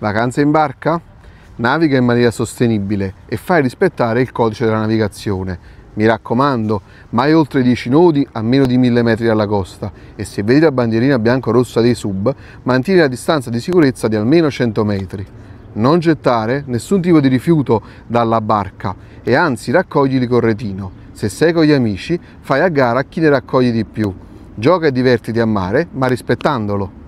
Vacanze in barca? Naviga in maniera sostenibile e fai rispettare il codice della navigazione. Mi raccomando, mai oltre 10 nodi a meno di 1000 metri dalla costa e se vedi la bandierina bianco-rossa dei sub, mantieni la distanza di sicurezza di almeno 100 metri. Non gettare nessun tipo di rifiuto dalla barca e anzi raccoglili con retino. Se sei con gli amici, fai a gara chi ne raccoglie di più. Gioca e divertiti a mare, ma rispettandolo.